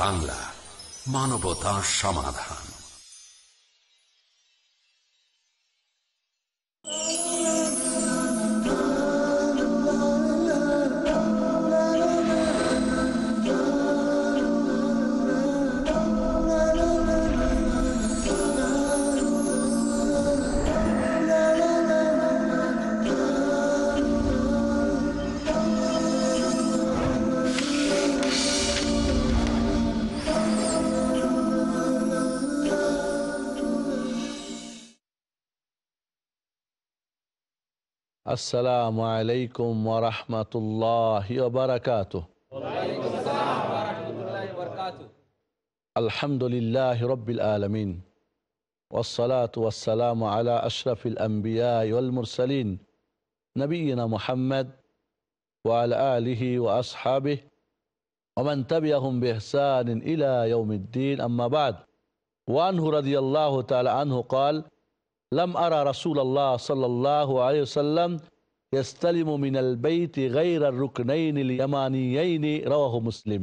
বাংলা মানবতা সমাধান السلام عليكم ورحمة الله وبركاته وعليكم السلام ورحمة الله وبركاته الحمد لله رب العالمين والصلاة والسلام على أشرف الأنبياء والمرسلين نبينا محمد وعلى آله وأصحابه ومن تبعهم بإحسان إلى يوم الدين أما بعد وعنه رضي الله تعالى عنه قال লাম আরা রাসুল আল্লাহ সাল্লাহ আলিয়াল্লাম ইয়াস্তালিমু মিনাল বেইতি গাইরা রুকনাইন ইয়ামানিয়াইনি রাহ মুসলিম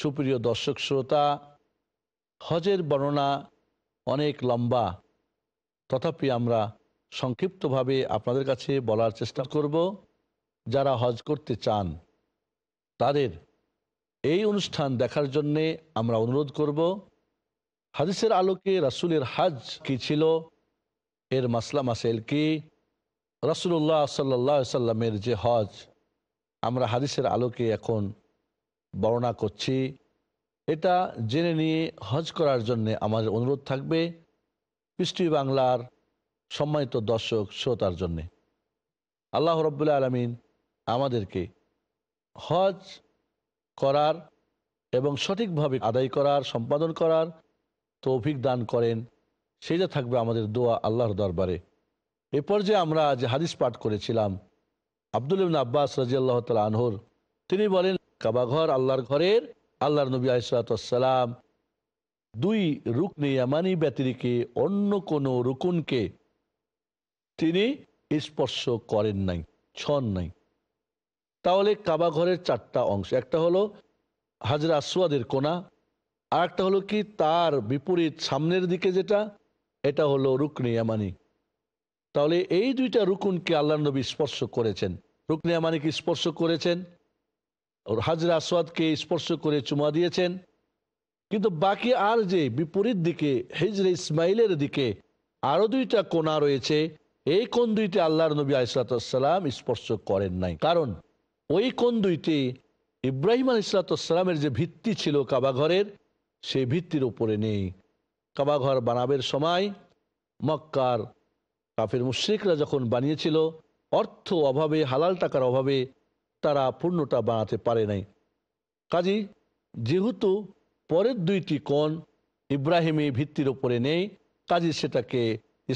সুপ্রিয় দর্শক শ্রোতা হজের বর্ণনা অনেক লম্বা তথাপি আমরা সংক্ষিপ্তভাবে আপনাদের কাছে বলার চেষ্টা করব যারা হজ করতে চান তাদের এই অনুষ্ঠান দেখার জন্যে আমরা অনুরোধ করব হাদিসের আলোকে রাসুলের হজ কী ছিল এর মাসলা মাসেল কি রসুল্লাহ সাল্লা সাল্লামের যে হজ আমরা হাদিসের আলোকে এখন বর্ণনা করছি এটা জেনে নিয়ে হজ করার জন্যে আমাদের অনুরোধ থাকবে পৃষ্টি বাংলার সম্মানিত দর্শক শ্রোতার জন্যে আল্লাহ রব্বুল্লা আলমিন আমাদেরকে হজ করার এবং সঠিকভাবে আদায় করার সম্পাদন করার তৌফিক দান করেন সেটা থাকবে আমাদের দোয়া আল্লাহর দরবারে এ পর্যায়ে আমরা আজ হাদিস পাঠ করেছিলাম আব্দুল আব্বাস রাজি আল্লাহ তাল আনহর তিনি বলেন কাবাঘর আল্লাহর ঘরের আল্লাহর নবী আসালাতাম দুই রুকনে ইয়ামানি ব্যতিরিকে অন্য কোনো রুকুনকে তিনি স্পর্শ করেন নাই ছন নাই তাহলে কাবাঘরের চারটা অংশ একটা হলো হাজরা আসোয়াদের কোনা আর একটা হলো কি তার বিপরীত সামনের দিকে যেটা এটা হলো রুকনি আমানি তাহলে এই দুইটা রুকুনকে আল্লাহ নবী স্পর্শ করেছেন রুকনি আমানিকে স্পর্শ করেছেন হাজরা আসওয়াদকে স্পর্শ করে চুমা দিয়েছেন কিন্তু বাকি আর যে বিপরীত দিকে হিজরে ইসমাইলের দিকে আরও দুইটা কোনা রয়েছে এই কোন দুইটি আল্লাহর নবী আসলাতাম স্পর্শ করেন নাই কারণ ওই কোন দুইটি ইব্রাহিম আলিসালামের যে ভিত্তি ছিল কাবাঘরের সেই ভিত্তির উপরে নেই কাবাঘর বানাবের সময় মক্কার কাফের মুশ্রিকরা যখন বানিয়েছিল অর্থ অভাবে হালাল টাকার অভাবে তারা পূর্ণটা বানাতে পারে নাই কাজী যেহেতু পরের দুইটি কোণ ইব্রাহিমে ভিত্তির ওপরে নেই কাজী সেটাকে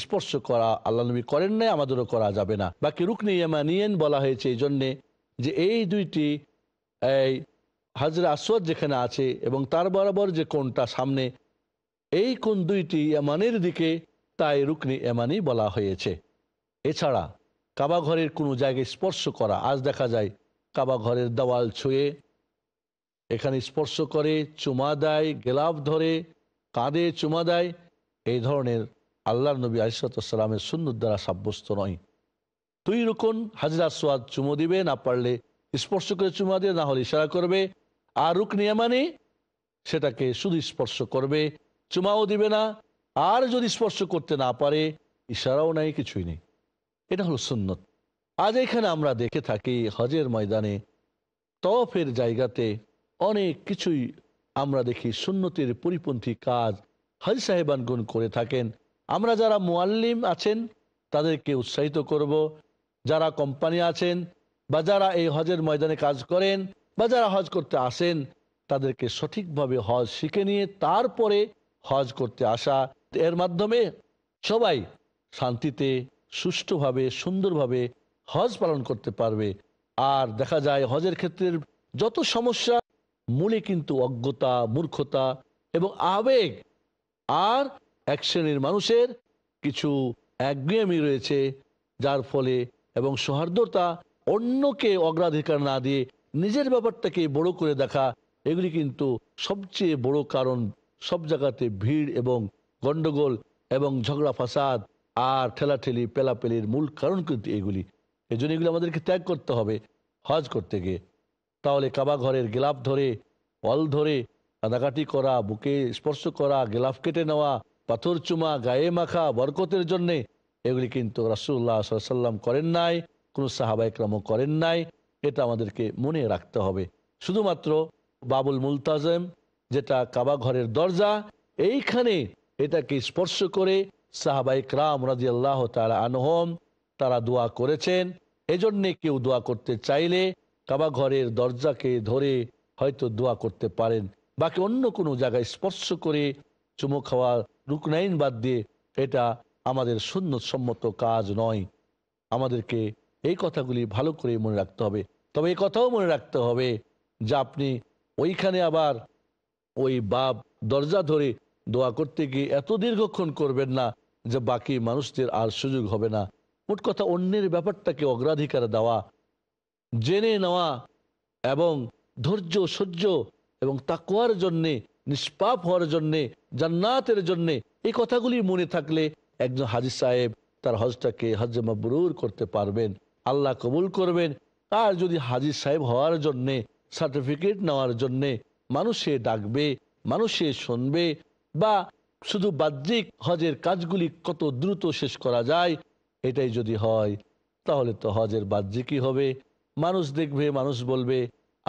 স্পর্শ করা আল্লাহ নবী করেন নাই আমাদেরও করা যাবে না বাকি রুকনি ইয়ামানিয়েন বলা হয়েছে এই জন্যে যে এই দুইটি এই হাজরা আসওয়াদ যেখানে আছে এবং তার বরাবর যে কোনটা সামনে এই কোন দুইটি এমানের দিকে তাই রুকনি এমানি বলা হয়েছে এছাড়া কাবা ঘরের কোনো জায়গায় স্পর্শ করা আজ দেখা যায় কাবা ঘরের দেওয়াল ছুঁয়ে এখানে স্পর্শ করে চুমা দেয় গেলাভ ধরে কাঁধে চুমা দেয় এই ধরনের আল্লাহ নবী আলিসালামের সুন্দর দ্বারা সাব্যস্ত নয় তুই রুকন হাজরা সোয়াদ চুমো দিবে না পারলে স্পর্শ করে চুমা দিয়ে না হলে ইশারা করবে আর রুকনিয়া মানে সেটাকে শুধু স্পর্শ করবে চুমাও দিবে না আর যদি স্পর্শ করতে না পারে ইশারাও নাই কিছুই নেই এটা হলো সুন্নত আজ এখানে আমরা দেখে থাকি হজের ময়দানে তফের জায়গাতে অনেক কিছুই আমরা দেখি সুন্নতির পরিপন্থী কাজ হজ সাহেবানগুন করে থাকেন আমরা যারা মোয়াল্লিম আছেন তাদেরকে উৎসাহিত করব যারা কোম্পানি আছেন বা যারা এই হজের ময়দানে কাজ করেন বা যারা হজ করতে আসেন তাদেরকে সঠিকভাবে হজ শিখে নিয়ে তারপরে হজ করতে আসা এর মাধ্যমে সবাই শান্তিতে সুষ্ঠুভাবে সুন্দরভাবে হজ পালন করতে পারবে আর দেখা যায় হজের ক্ষেত্রের যত সমস্যা মূলে কিন্তু অজ্ঞতা মূর্খতা এবং আবেগ আর এক শ্রেণীর মানুষের কিছু একগুয়েমি রয়েছে যার ফলে এবং সৌহার্দ্যতা অন্যকে অগ্রাধিকার না দিয়ে নিজের ব্যাপারটাকে বড় করে দেখা এগুলি কিন্তু সবচেয়ে বড় কারণ সব জায়গাতে ভিড় এবং গন্ডগোল এবং ঝগড়া ফাসাদ আর ঠেলাঠেলি পেলাপেলির মূল কারণ কিন্তু এগুলি এই জন্য এগুলি আমাদেরকে ত্যাগ করতে হবে হজ করতে গিয়ে তাহলে কাবা ঘরের গেলাফ ধরে অল ধরে কাঁদাকাটি করা বুকে স্পর্শ করা গেলাফ কেটে নেওয়া পাথর চুমা গায়ে মাখা বরকতের জন্যে এগুলি কিন্তু রাসুল্লাহ সাল্লাম করেন নাই কোনো সাহাবাইকরামও করেন নাই এটা আমাদেরকে মনে রাখতে হবে শুধুমাত্র বাবুল মুলতাজেম যেটা কাবা ঘরের দরজা এইখানে এটাকে স্পর্শ করে সাহাবাইক রাম রাজি আল্লাহ তারা আনহম তারা দোয়া করেছেন এজন্যে কেউ দোয়া করতে চাইলে কাবা ঘরের দরজাকে ধরে হয়তো দোয়া করতে পারেন বাকি অন্য কোনো জায়গায় স্পর্শ করে চুমো খাওয়া রুকনাইন বাদ দিয়ে এটা আমাদের সম্মত কাজ নয় আমাদেরকে এই কথাগুলি ভালো করে মনে রাখতে হবে তবে এই কথাও মনে রাখতে হবে যে আপনি ওইখানে আবার ওই বাপ দরজা ধরে দোয়া করতে গিয়ে এত দীর্ঘক্ষণ করবেন না যে বাকি মানুষদের আর সুযোগ হবে না মোট কথা অন্যের ব্যাপারটাকে অগ্রাধিকার দেওয়া জেনে নেওয়া এবং ধৈর্য সহ্য এবং তাকুয়ার জন্যে নিষ্পাপ হওয়ার জন্যে জান্নাতের জন্যে এই কথাগুলি মনে থাকলে একজন হাজি সাহেব তার হজটাকে হজ মাবরুর করতে পারবেন আল্লাহ কবুল করবেন আর যদি হাজি সাহেব হওয়ার জন্যে সার্টিফিকেট নেওয়ার জন্যে মানুষে ডাকবে মানুষে শুনবে বা শুধু বাহ্যিক হজের কাজগুলি কত দ্রুত শেষ করা যায় এটাই যদি হয় তাহলে তো হজের বাহ্যিকই হবে মানুষ দেখবে মানুষ বলবে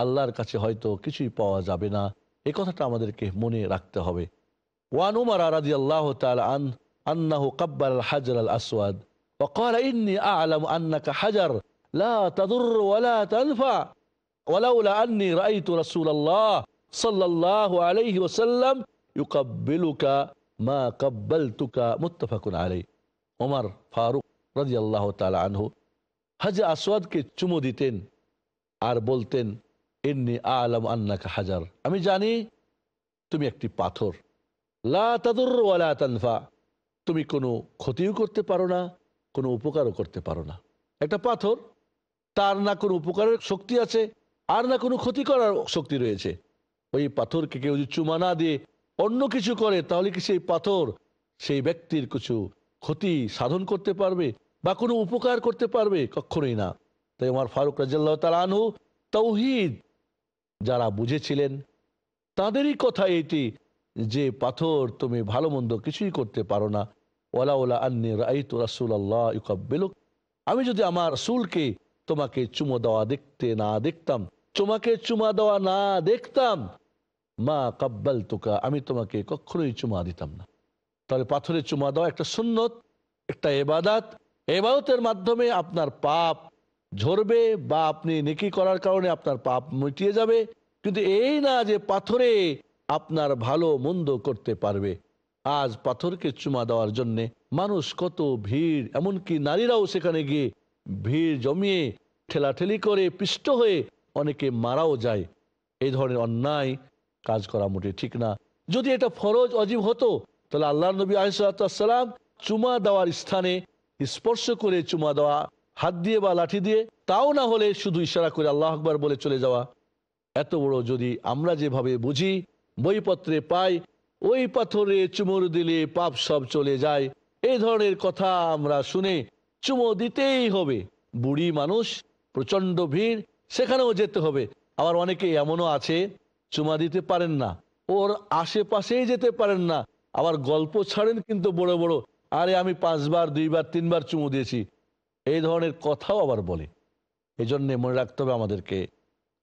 আল্লাহর কাছে হয়তো কিছুই পাওয়া যাবে না এ কথাটা আমাদেরকে মনে রাখতে হবে ওয়ান উমার আরাদি আল্লাহ আন আন্নাহু কাব্বাল হাজার আল আসওয়াদ وقال إني أعلم أنك حجر لا تضر ولا تنفع ولولا أني رأيت رسول الله মা ফারুক চুমু দিতেন আর বলতেন এমনি আলম আন্নাকা হাজার আমি জানি তুমি একটি পাথর লা তাদুর তুমি কোনো ক্ষতিও করতে পারো না কোনো উপকারও করতে পারো না একটা পাথর তার না কোনো উপকারের শক্তি আছে আর না কোনো ক্ষতি করার শক্তি রয়েছে ওই পাথরকে কেউ যদি চুমা না দিয়ে অন্য কিছু করে তাহলে কি সেই পাথর সেই ব্যক্তির কিছু ক্ষতি সাধন করতে পারবে বা কোনো উপকার করতে পারবে কখনোই না তাই আমার ফারুক রাজাল্লাহ তার আনহু তৌহিদ যারা বুঝেছিলেন তাদেরই কথা এটি যে পাথর তুমি ভালো মন্দ কিছুই করতে পারো না ওলা ওলা আন্নি তো রাসুল আল্লাহ ইকাব্বেলুক আমি যদি আমার সুলকে তোমাকে চুমো দেওয়া দেখতে না দেখতাম তোমাকে চুমা দেওয়া না দেখতাম মা কাব্বাল তোকা আমি তোমাকে কখনোই চুমা দিতাম না তাহলে পাথরে চুমা দেওয়া একটা সুন্নত একটা এবাদাত এবাদতের মাধ্যমে আপনার পাপ ঝরবে বা আপনি নেকি করার কারণে আপনার পাপ মিটিয়ে যাবে কিন্তু এই না যে পাথরে আপনার ভালো মন্দ করতে পারবে আজ পাথরকে চুমা দেওয়ার জন্যে মানুষ কত ভিড় এমনকি নারীরাও সেখানে গিয়ে ভিড় জমিয়ে ঠেলাঠেলি করে পিষ্ট হয়ে অনেকে মারাও যায় এই ধরনের অন্যায় কাজ করা মোটে ঠিক না যদি এটা ফরজ অজীব হতো তাহলে আল্লাহ নবী আলিসাল্লাম চুমা দেওয়ার স্থানে স্পর্শ করে চুমা দেওয়া হাত দিয়ে বা লাঠি দিয়ে তাও না হলে শুধু ইশারা করে আল্লাহ আকবার বলে চলে যাওয়া এত বড় যদি আমরা যেভাবে বুঝি বইপত্রে পাই ওই পাথরে চুমুর দিলে পাপ সব চলে যায় এই ধরনের কথা আমরা শুনে চুমো দিতেই হবে বুড়ি মানুষ প্রচন্ড ভিড় সেখানেও যেতে হবে আবার অনেকে এমনও আছে চুমা দিতে পারেন না ওর আশেপাশেই যেতে পারেন না আবার গল্প ছাড়েন কিন্তু বড় বড় আরে আমি পাঁচবার দুইবার তিনবার চুমু দিয়েছি এই ধরনের কথাও আবার বলে এই জন্যে মনে রাখতে হবে আমাদেরকে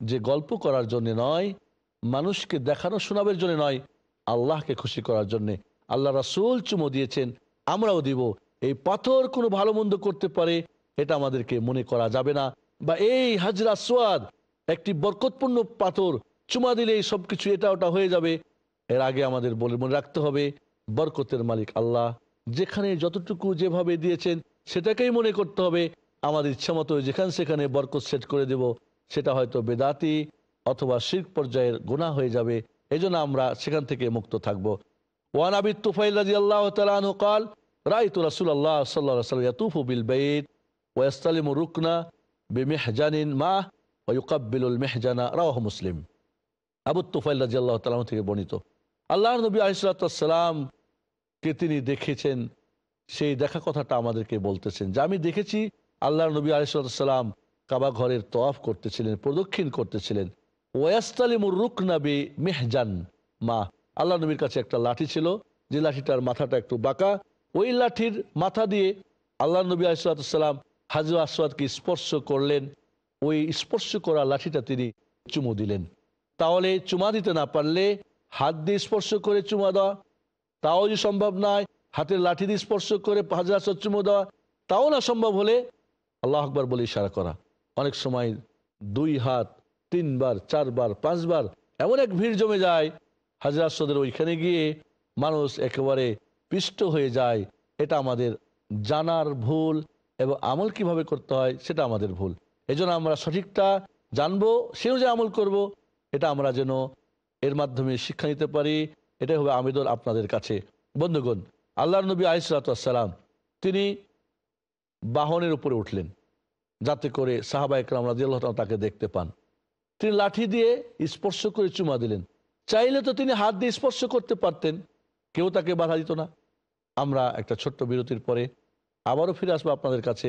যে গল্প করার জন্য নয় মানুষকে দেখানো শোনাবের জন্য নয় আল্লাহকে খুশি করার জন্যে আল্লাহ রাসুল চুমো দিয়েছেন আমরাও দিব এই পাথর কোনো ভালো মন্দ করতে পারে এটা আমাদেরকে মনে করা যাবে না বা এই হাজরা সোয়াদ একটি বরকতপূর্ণ পাথর চুমা দিলে এই সব কিছু এটা ওটা হয়ে যাবে এর আগে আমাদের বলে মনে রাখতে হবে বরকতের মালিক আল্লাহ যেখানে যতটুকু যেভাবে দিয়েছেন সেটাকেই মনে করতে হবে আমাদের ইচ্ছা মতো যেখানে সেখানে বরকত সেট করে দেব সেটা হয়তো বেদাতি অথবা শির পর্যায়ের গোনা হয়ে যাবে এজন্য আমরা সেখান থেকে মুক্ত থাকব ওয়ান আবি তুফাইল রাজি আল্লাহ তালু কাল রাইতু রাসুল আল্লাহ সাল্লাহ সাল্লাম ইয়াতুফু বিল বেদ ওয়াস্তালিম রুকনা বেমেহজানিন মাহ ওয়ুকাব্বিলুল মেহজানা রাহ মুসলিম আবু তোফাইল রাজি আল্লাহ তালাম থেকে বর্ণিত আল্লাহ নবী আলিসাল্লামকে তিনি দেখেছেন সেই দেখা কথাটা আমাদেরকে বলতেছেন যে আমি দেখেছি আল্লাহ নবী আলিসাল্লাম কাবা ঘরের তফ করতেছিলেন প্রদক্ষিণ করতেছিলেন ওয়াস্তালিমুর রুকনাবি মেহজান মা আল্লাহ নবীর কাছে একটা লাঠি ছিল যে লাঠিটার মাথাটা একটু বাঁকা ওই লাঠির মাথা দিয়ে আল্লাহ নবী আলিসাল্লাম হাজর আসওয়াদকে স্পর্শ করলেন ওই স্পর্শ করা লাঠিটা তিনি চুমু দিলেন তাহলে চুমা দিতে না পারলে হাত দিয়ে স্পর্শ করে চুমা দেওয়া তাও যদি সম্ভব নয় হাতের লাঠি দিয়ে স্পর্শ করে হাজরা চুমো দেওয়া তাও না সম্ভব হলে আল্লাহ আকবর বলে ইশারা করা অনেক সময় দুই হাত তিনবার চারবার পাঁচবার এমন এক ভিড় জমে যায় হাজরা সদের ওইখানে গিয়ে মানুষ একেবারে পিষ্ট হয়ে যায় এটা আমাদের জানার ভুল এবং আমল কিভাবে করতে হয় সেটা আমাদের ভুল এজন্য আমরা সঠিকটা জানবো সেও যে আমল করব এটা আমরা যেন এর মাধ্যমে শিক্ষা নিতে পারি এটাই হবে আমিদুল আপনাদের কাছে বন্ধুগণ আল্লাহ নবী আলিসালাম তিনি বাহনের উপরে উঠলেন যাতে করে সাহাবা একরাম তাকে দেখতে পান তিনি লাঠি দিয়ে স্পর্শ করে চুমা দিলেন চাইলে তো তিনি হাত দিয়ে স্পর্শ করতে পারতেন কেউ তাকে বাধা দিত না আমরা একটা ছোট্ট বিরতির পরে আবারও ফিরে আসবো আপনাদের কাছে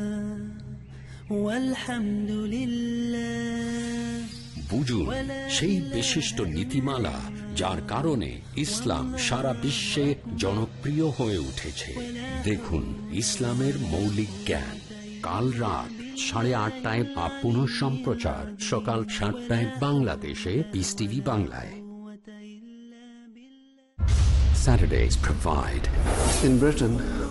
বুঝুন সেই বিশিষ্ট নীতিমালা যার কারণে ইসলাম সারা বিশ্বে জনপ্রিয় হয়ে উঠেছে দেখুন ইসলামের মৌলিক জ্ঞান কাল রাত সাড়ে আটটায় বা পুনঃ সম্প্রচার সকাল সাতটায় বাংলাদেশে পিস টিভি বাংলায় Saturdays provide. In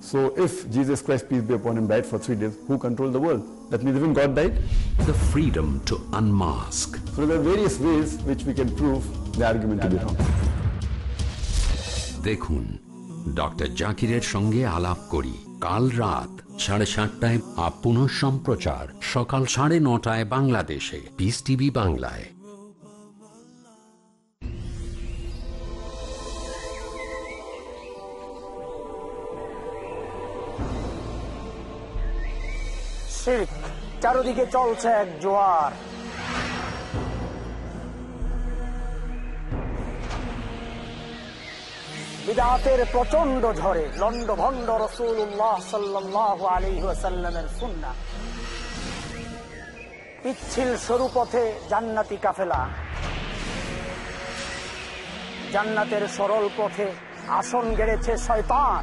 So if Jesus Christ, peace be upon him, died for three days, who controlled the world? That means even God died. The freedom to unmask. So there are various ways which we can prove the argument yeah, to be wrong. Look, Dr. Jaquiret Sange Alap Kori, করি Raat, রাত সাড়ে সাতটায় up সম্প্রচার Shakal সাড়ে Notai, Bangladeshe, Peace TV, Bangladeshe. শিল্প চারোদিকে চলছে এক জোয়ার বিদাতের প্রচন্ড ঝড়ে লন্ড ভন্ড রসুল আলিহাসাল্লামের সুন্না পিচ্ছিল সরু পথে জান্নাতি কাফেলা জান্নাতের সরল পথে আসন গেড়েছে শয়তান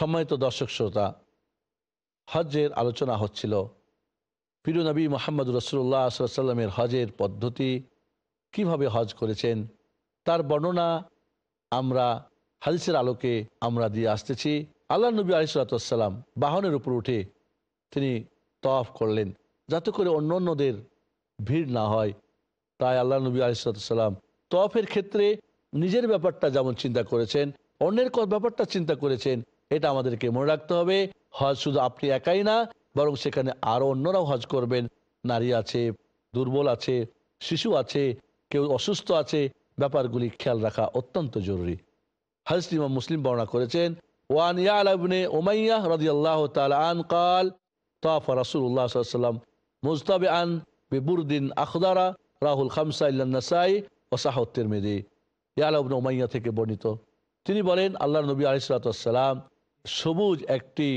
সম্মানিত দর্শক শ্রোতা হজের আলোচনা হচ্ছিল পিরু নবী মোহাম্মদ রসুল্লাহ সাল্লামের হজের পদ্ধতি কিভাবে হজ করেছেন তার বর্ণনা আমরা হাদিসের আলোকে আমরা দিয়ে আসতেছি আল্লাহ নবী আলিসাল্লাম বাহনের উপর উঠে তিনি তফ করলেন যাতে করে অন্য অন্যদের ভিড় না হয় তাই আল্লাহ নবী আলিসাল্লাম তফের ক্ষেত্রে নিজের ব্যাপারটা যেমন চিন্তা করেছেন অন্যের ব্যাপারটা চিন্তা করেছেন এটা আমাদেরকে মনে রাখতে হবে হজ শুধু আপনি একাই না বরং সেখানে আরও অন্যরাও হজ করবেন নারী আছে দুর্বল আছে শিশু আছে কেউ অসুস্থ আছে ব্যাপারগুলি খেয়াল রাখা অত্যন্ত জরুরি হাজরত ইমাম মুসলিম বর্ণনা করেছেন ওয়ান ওমাইয়া রাজি আল্লাহ আন কাল রাসুল্লাহ সাল্লাম আন বিবুরদিন আখদারা রাহুল মেদি ওমাইয়া থেকে বর্ণিত তিনি বলেন আল্লাহ নবী আলিসাল্লাম সবুজ একটি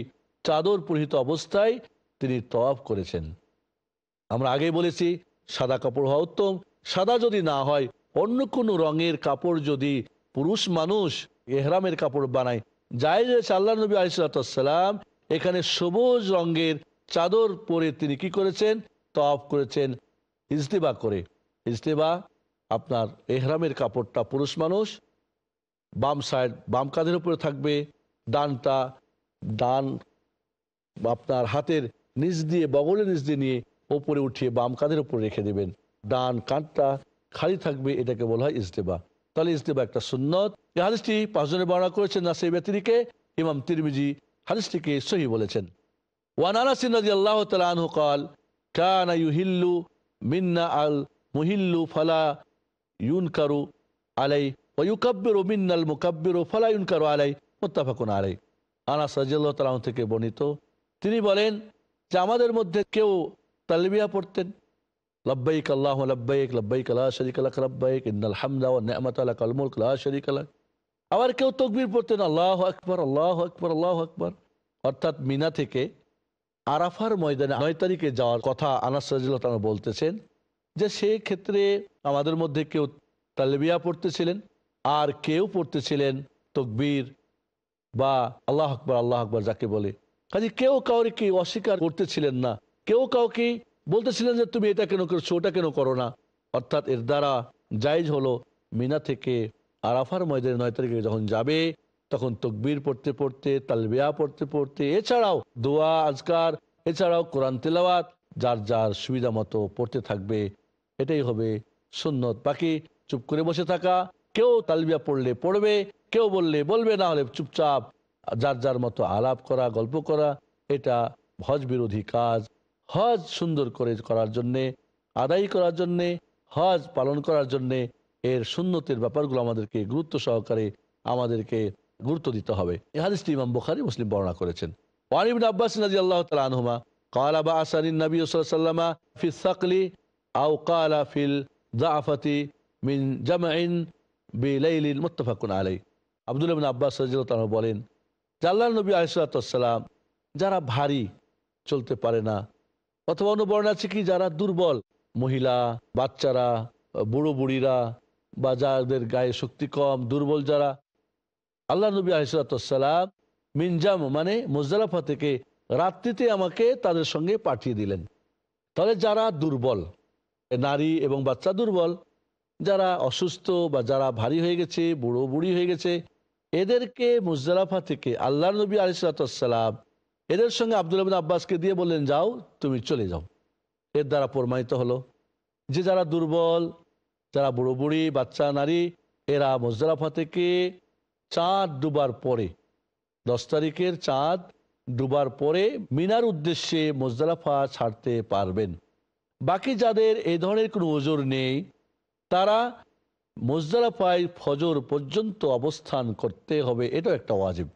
চাদর পরিহিত অবস্থায় তিনি তফ করেছেন আমরা আগে বলেছি সাদা কাপড় হওয়া উত্তম সাদা যদি না হয় অন্য কোনো রঙের কাপড় যদি পুরুষ মানুষ এহরামের কাপড় বানায় যাই যে আল্লাহ নবী আলিসাল্লাম এখানে সবুজ রঙের চাদর পরে তিনি কি করেছেন তফ করেছেন ইজতেবা করে ইজতেবা আপনার এহরামের কাপড়টা পুরুষ মানুষ বাম সাইড বাম কাঁধের উপরে থাকবে ডানটা ডান আপনার হাতের নিচ দিয়ে বগলের নিচ দিয়ে নিয়ে ওপরে উঠিয়ে বাম কাঁধের উপরে রেখে দেবেন ডান কাঁধটা খালি থাকবে এটাকে বলা হয় ইজতেবা তাহলে ইজতেবা একটা সুন্নত এই হাদিসটি পাঁচজনে বর্ণনা করেছেন না সেই ব্যতিরিকে ইমাম তিরমিজি হাদিসটিকে সহি বলেছেন ওয়ান আনাসিন রাজি আল্লাহ তালু কাল কানা ইউহিল্লু মিন্না ফালা ইউনকারু আলাই আলাই মোত্তাফাকুন আরে আনাস থেকে বর্ণিত তিনি বলেন যে আমাদের মধ্যে কেউ তালবিয়া পড়তেন লব্বাইক আল্লাহ লব্বাইক লব্বাইক আল্লাহ শরিক লব্বাইক ইন্দাল হামদা নেহমত আল্লাহ আল্লাহ শরিক আবার কেউ তকবির পড়তেন আল্লাহ আকবর আল্লাহ আকবর আল্লাহ আকবর অর্থাৎ মিনা থেকে আরাফার ময়দানে নয় তারিখে যাওয়ার কথা আনাস রাজিল্লাহ বলতেছেন যে সেই ক্ষেত্রে আমাদের মধ্যে কেউ তালবিয়া পড়তেছিলেন আর কেউ পড়তেছিলেন তকবীর বা আল্লাহ আকবর আল্লাহ আকবর যাকে বলে কাজে কেউ কাউরে কি অস্বীকার করতেছিলেন না কেউ কাউকে বলতেছিলেন যে তুমি এটা কেন করছো ওটা কেন করো না অর্থাৎ এর দ্বারা জায়জ হলো মিনা থেকে আরাফার ময়দানে নয় তারিখে যখন যাবে তখন তকবির পড়তে পড়তে তালবিয়া পড়তে পড়তে এছাড়াও দোয়া আজকার এছাড়াও কোরআন তেলাওয়াত যার যার সুবিধা মতো পড়তে থাকবে এটাই হবে সুন্নত বাকি চুপ করে বসে থাকা কেউ তালবিয়া পড়লে পড়বে কেউ বললে বলবে না হলে চুপচাপ যার যার মতো আলাপ করা গল্প করা এটা হজ বিরোধী কাজ হজ সুন্দর করে করার জন্যে আদায় করার জন্যে হজ পালন করার জন্যে এর সুন্নতির ব্যাপারগুলো আমাদেরকে গুরুত্ব সহকারে আমাদেরকে গুরুত্ব দিতে হবে এ হাদিসটি ইমাম বুখারি মুসলিম বর্ণনা করেছেন ওয়ানিবিন আব্বাস নাজি আল্লাহ তালা কালা বা নবী সাল্লামা ফিস আউ কালা ফিল জাফাতি মিন জামাইন বেলাইলিন মোত্তফাকুন আলাই আবদুল্লাবিন আব্বাস বলেন জাল্লা নবী আলিসাল্লাম যারা ভারী চলতে পারে না অথবা অনুবর্ণ আছে কি যারা দুর্বল মহিলা বাচ্চারা বুড়ো বুড়িরা বা যাদের গায়ে শক্তি কম দুর্বল যারা আল্লাহ নবী আলিসাল্লাম মিনজাম মানে মুজারাফা থেকে রাত্রিতে আমাকে তাদের সঙ্গে পাঠিয়ে দিলেন তাহলে যারা দুর্বল নারী এবং বাচ্চা দুর্বল যারা অসুস্থ বা যারা ভারী হয়ে গেছে বুড়ো বুড়ি হয়ে গেছে এদেরকে মুজদালাফা থেকে আল্লাহ নবী আলিসাল্লাম এদের সঙ্গে আবদুল্লাবিন আব্বাসকে দিয়ে বললেন যাও তুমি চলে যাও এর দ্বারা প্রমাণিত হলো যে যারা দুর্বল যারা বুড়ো বুড়ি বাচ্চা নারী এরা মুজদালাফা থেকে চাঁদ ডুবার পরে দশ তারিখের চাঁদ ডুবার পরে মিনার উদ্দেশ্যে মুজদালাফা ছাড়তে পারবেন বাকি যাদের এই ধরনের কোনো ওজোর নেই তারা মোজদারাফায় ফজর পর্যন্ত অবস্থান করতে হবে এটাও একটা ওয়াজিব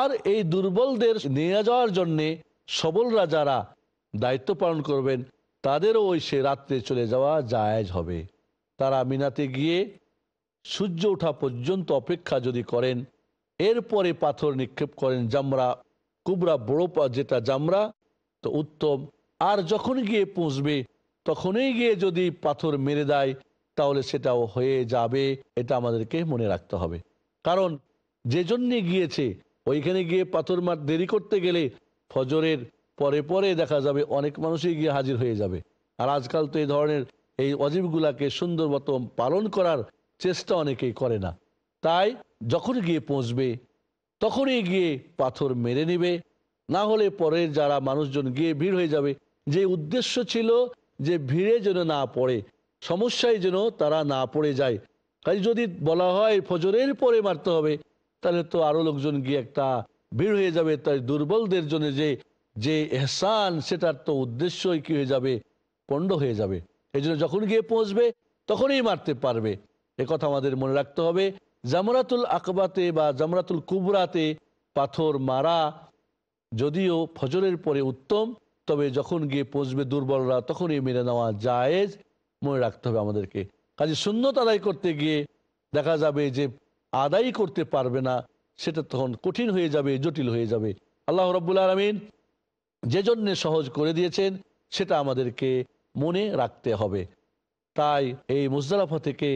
আর এই দুর্বলদের নিয়ে যাওয়ার জন্যে সবলরা যারা দায়িত্ব পালন করবেন তাদেরও ওই সে রাত্রে চলে যাওয়া জায়জ হবে তারা মিনাতে গিয়ে সূর্য ওঠা পর্যন্ত অপেক্ষা যদি করেন এরপরে পাথর নিক্ষেপ করেন জামরা কুবরা বড় যেটা জামরা তো উত্তম আর যখন গিয়ে পৌঁছবে তখনই গিয়ে যদি পাথর মেরে দেয় তাহলে সেটাও হয়ে যাবে এটা আমাদেরকে মনে রাখতে হবে কারণ যে জন্যে গিয়েছে ওইখানে গিয়ে পাথর মার দেরি করতে গেলে ফজরের পরে পরে দেখা যাবে অনেক মানুষই গিয়ে হাজির হয়ে যাবে আর আজকাল তো এই ধরনের এই অজীবগুলাকে সুন্দর মতো পালন করার চেষ্টা অনেকেই করে না তাই যখন গিয়ে পৌঁছবে তখনই গিয়ে পাথর মেরে নেবে না হলে পরের যারা মানুষজন গিয়ে ভিড় হয়ে যাবে যে উদ্দেশ্য ছিল যে ভিড়ে যেন না পড়ে সমস্যায় যেন তারা না পড়ে যায় কাজ যদি বলা হয় ফজরের পরে মারতে হবে তাহলে তো আরও লোকজন গিয়ে একটা ভিড় হয়ে যাবে তাই দুর্বলদের জন্য যে যে এহসান সেটার তো উদ্দেশ্যই কি হয়ে যাবে পণ্ড হয়ে যাবে এই জন্য যখন গিয়ে পৌঁছবে তখনই মারতে পারবে কথা আমাদের মনে রাখতে হবে জামরাতুল আকবাতে বা জামরাতুল কুবরাতে পাথর মারা যদিও ফজরের পরে উত্তম তবে যখন গিয়ে পৌঁছবে দুর্বলরা তখনই মেনে নেওয়া জায়েজ মনে রাখতে হবে আমাদেরকে কাজে শূন্যত আদায় করতে গিয়ে দেখা যাবে যে আদায় করতে পারবে না সেটা তখন কঠিন হয়ে যাবে জটিল হয়ে যাবে আল্লাহ রব্বুল আলমিন যে জন্যে সহজ করে দিয়েছেন সেটা আমাদেরকে মনে রাখতে হবে তাই এই মুজদালাফা থেকে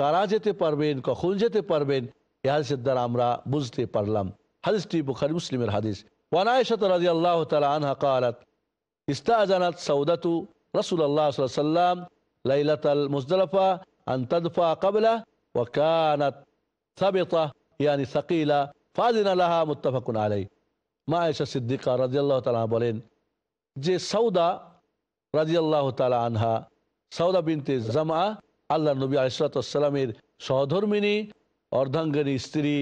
কারা যেতে পারবেন কখন যেতে পারবেন এ হাদিসের দ্বারা আমরা বুঝতে পারলাম হাদিসটি বুখারি মুসলিমের হাদিস ওয়ানায়শত রাজি আল্লাহ তালা সৌদাতু রসুল আল্লাহ সাল্লাম লাইলাত আল মুজদালাফা আন্তদফা কাবলা ও কানাত সাবেতা ইয়ানি সাকিলা ফাদিন আলাহা মুত্তাফাকুন আলাই মা আয়সা সিদ্দিকা রাজিয়াল্লাহ তালা বলেন যে সৌদা রাজিয়াল্লাহ তালা আনহা সৌদা বিনতে জামা আল্লাহ নবী আলিসালামের সহধর্মিনী অর্ধাঙ্গিনী স্ত্রী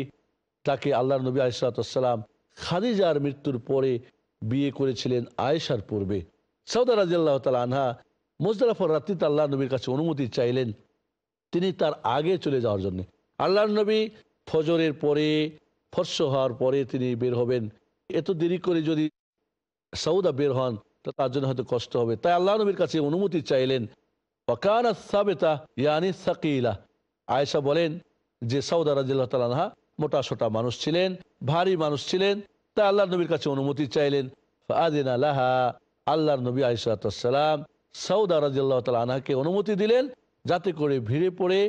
তাকে আল্লাহ নবী আলিসালাম খাদিজার মৃত্যুর পরে বিয়ে করেছিলেন আয়েশার পূর্বে সৌদা রাজিয়াল্লাহ তালা আনহা মোজদালাফর রাত্রিতে আল্লাহ নবীর কাছে অনুমতি চাইলেন তিনি তার আগে চলে যাওয়ার জন্য আল্লাহ নবী ফজরের পরে ফর্স হওয়ার পরে তিনি বের হবেন এত দেরি করে যদি সৌদা বের হন তা তার জন্য হয়তো কষ্ট হবে তাই আল্লাহ নবীর কাছে অনুমতি চাইলেন ওকান সাবেতা ইয়ানি সাকিলা আয়েশা বলেন যে সৌদা রাজিল্লাহ আল্লাহ মোটা সোটা মানুষ ছিলেন ভারী মানুষ ছিলেন তাই আল্লাহ নবীর কাছে অনুমতি চাইলেন আল্লাহা আল্লাহ নবী আলিসাল্লাম সৌদ আরাজিল্লাহ তালা আনাকে অনুমতি দিলেন যাতে করে ভিড়ে পড়ে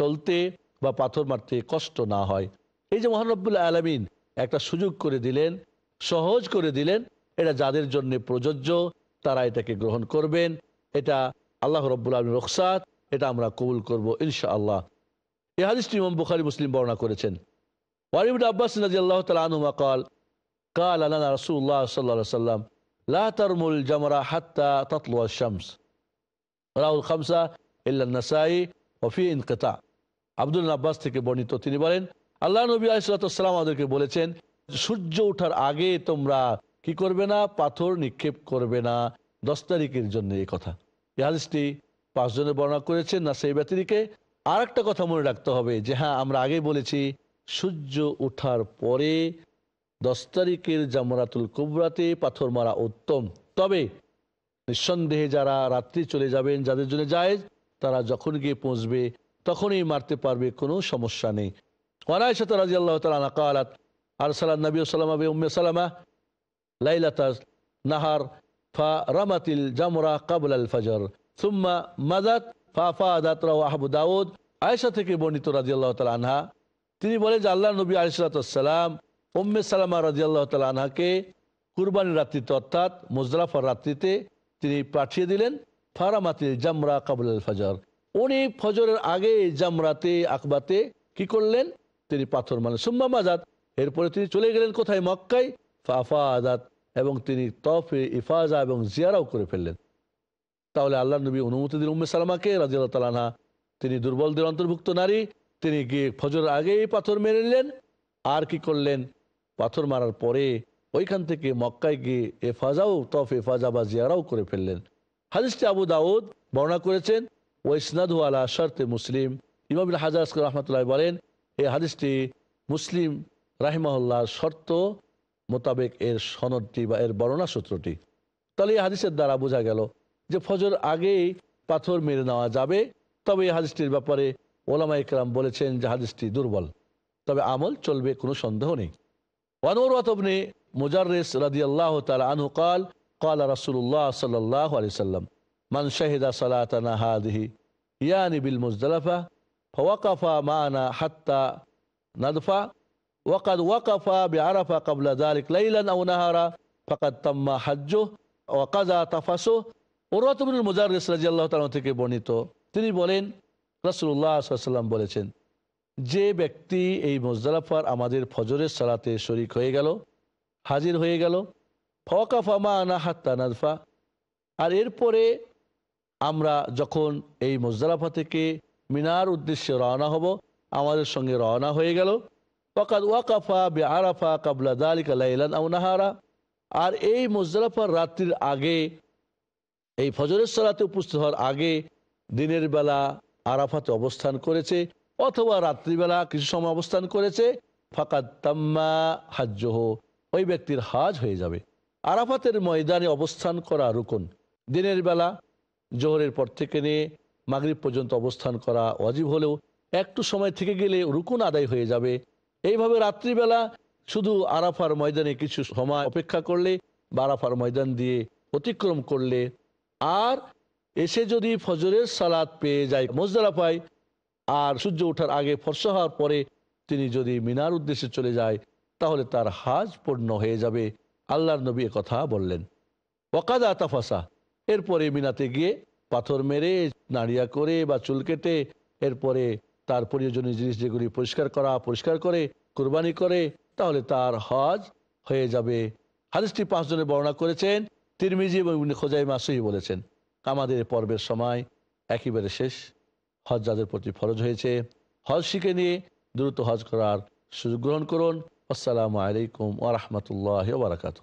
চলতে বা পাথর মারতে কষ্ট না হয় এই যে মহানব্বুল্লাহ আলমিন একটা সুযোগ করে দিলেন সহজ করে দিলেন এটা যাদের জন্য প্রযোজ্য তারা এটাকে গ্রহণ করবেন এটা আল্লাহ রব্বুল আলম রকসাদ এটা আমরা কবুল করব ইনশা আল্লাহ এ বুখারি মুসলিম বর্ণনা করেছেন ওয়ারিবুল আব্বাস নাজি আল্লাহ তালা আনুমা কাল কাল আল্লাহ রসুল্লাহ সাল্লা সাল্লাম লাতারমুল জামরা হাত্তা তাতলুয়া রাহুল খামসা ইল্লা নাসাই ওফি আব্দুল আব্বাস থেকে বর্ণিত তিনি বলেন আল্লাহ নবী আলাইসালাম আমাদেরকে বলেছেন সূর্য উঠার আগে তোমরা কি করবে না পাথর নিক্ষেপ করবে না দশ তারিখের জন্য এই কথা এই হাদিসটি পাঁচজনে বর্ণনা করেছেন না সেই ব্যতিরিকে আর কথা মনে রাখতে হবে যে হ্যাঁ আমরা আগে বলেছি সূর্য উঠার পরে দশ তারিখের জামরাতুল কুবরাতে পাথর মারা উত্তম তবে নিঃসন্দেহে যারা রাত্রি চলে যাবেন যাদের জন্য যায় তারা যখন গিয়ে পৌঁছবে তখনই মারতে পারবে কোনো সমস্যা নেই ওয়ারাইশত রাজি আল্লাহ তালা কালাত আর সালাম নবী সালামা বে উম্মে সালামা লাইলাত নাহার ফা রামাতিল জামরা কাবুল আল ফাজর সুম্মা মাজাত ফা ফা আদাত রাহ আহবু দাউদ আয়েশা থেকে বর্ণিত রাজি আল্লাহ তালা আনহা তিনি বলেন যে আল্লাহ নবী আলিসাল্লাম উম্মে সালামা আল্লাহ তাল আনহাকে কুরবানির রাত্রিতে অর্থাৎ মুজরাফার রাত্রিতে তিনি পাঠিয়ে দিলেন ফারামাতিল জামরা কাবুল ফজর উনি ফজরের আগে জামরাতে আকবাতে কি করলেন তিনি পাথর মানে সুম্মা মাজাদ এরপরে তিনি চলে গেলেন কোথায় মক্কায় ফাফা আজাদ এবং তিনি তফে ইফাজা এবং জিয়ারাও করে ফেললেন তাহলে আল্লাহ নবী অনুমতি দিল উম্মে সালামাকে রাজিয়াল তালানহা তিনি দুর্বলদের অন্তর্ভুক্ত নারী তিনি গিয়ে ফজরের আগেই পাথর মেরে নিলেন আর কি করলেন পাথর মারার পরে ওইখান থেকে মক্কায় গিয়ে এফাজাও তফ এফাজা বা জিয়ারাও করে ফেললেন হাদিসটি আবু দাউদ বর্ণনা করেছেন ওয়েসনাদু আলা শর্তে মুসলিম ইমাম হাজার রহমতুল্লাহ বলেন এই হাদিসটি মুসলিম রাহিমহল্লার শর্ত মোতাবেক এর সনদটি বা এর বর্ণনা সূত্রটি তাহলে এই হাদিসের দ্বারা বোঝা গেল যে ফজর আগেই পাথর মেরে নেওয়া যাবে তবে এই হাদিসটির ব্যাপারে ওলামা ইকরাম বলেছেন যে হাদিসটি দুর্বল তবে আমল চলবে কোনো সন্দেহ নেই ونورة بن مجرس رضي الله تعالى عنه قال قال رسول الله صلى الله عليه وسلم من شهد صلاتنا هذه يعني بالمزدلفة فوقف معنا حتى ندفع وقد وقف بعرفة قبل ذلك ليلا أو نهارا فقد تم حجه وقضى تفسه উরতুবুল মুজারিস রাজি আল্লাহ থেকে বর্ণিত তিনি বলেন রসুল্লাহ সাল্লাম বলেছেন যে ব্যক্তি এই মোজদালাফার আমাদের ফজরের সালাতে শরিক হয়ে গেল হাজির হয়ে গেল ফকাফামা আনা হাত্তা নাজফা আর এরপরে আমরা যখন এই মোজদালাফা থেকে মিনার উদ্দেশ্যে রওনা হব আমাদের সঙ্গে রওনা হয়ে গেল ফকাত ওয়াকাফা বে আরাফা কাবলা দালিকা লাইলান আউনাহারা আর এই মোজদালাফার রাত্রির আগে এই ফজরের সালাতে উপস্থিত হওয়ার আগে দিনের বেলা আরাফাতে অবস্থান করেছে অথবা রাত্রিবেলা কিছু সময় অবস্থান করেছে ফাঁকা তাম্মা হাজ্যহ ওই ব্যক্তির হাজ হয়ে যাবে আরাফাতের ময়দানে অবস্থান করা রুকন দিনের বেলা জোহরের পর থেকে নিয়ে মাগরীব পর্যন্ত অবস্থান করা অজীব হলেও একটু সময় থেকে গেলে রুকুন আদায় হয়ে যাবে এইভাবে রাত্রিবেলা শুধু আরাফার ময়দানে কিছু সময় অপেক্ষা করলে বা আরাফার ময়দান দিয়ে অতিক্রম করলে আর এসে যদি ফজরের সালাদ পেয়ে যায় মজদারা পায় আর সূর্য ওঠার আগে ফর্স হওয়ার পরে তিনি যদি মিনার উদ্দেশ্যে চলে যায় তাহলে তার হাজ পূর্ণ হয়ে যাবে আল্লাহর নবী কথা বললেন ওকাদা তাফাসা এরপরে মিনাতে গিয়ে পাথর মেরে নাড়িয়া করে বা চুল কেটে এরপরে তার প্রয়োজনীয় জিনিস যেগুলি পরিষ্কার করা পরিষ্কার করে কোরবানি করে তাহলে তার হজ হয়ে যাবে হাদিসটি পাঁচজনে বর্ণনা করেছেন তিরমিজি এবং খোজাই মাসুই বলেছেন আমাদের পর্বের সময় একেবারে শেষ হজ যাদের প্রতি ফরজ হয়েছে হজ শিখে নিয়ে দ্রুত হজ করার সুযোগ গ্রহণ করুন আসসালামু আলাইকুম ওরহমতুল্লাহ বারকাতু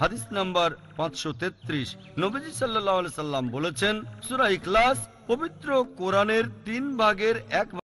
হাদিস নাম্বার পাঁচশো তেত্রিশ নবীজি সাল্লাহ সাল্লাম বলেছেন সুরা ইকলাস পবিত্র কোরআনের তিন ভাগের এক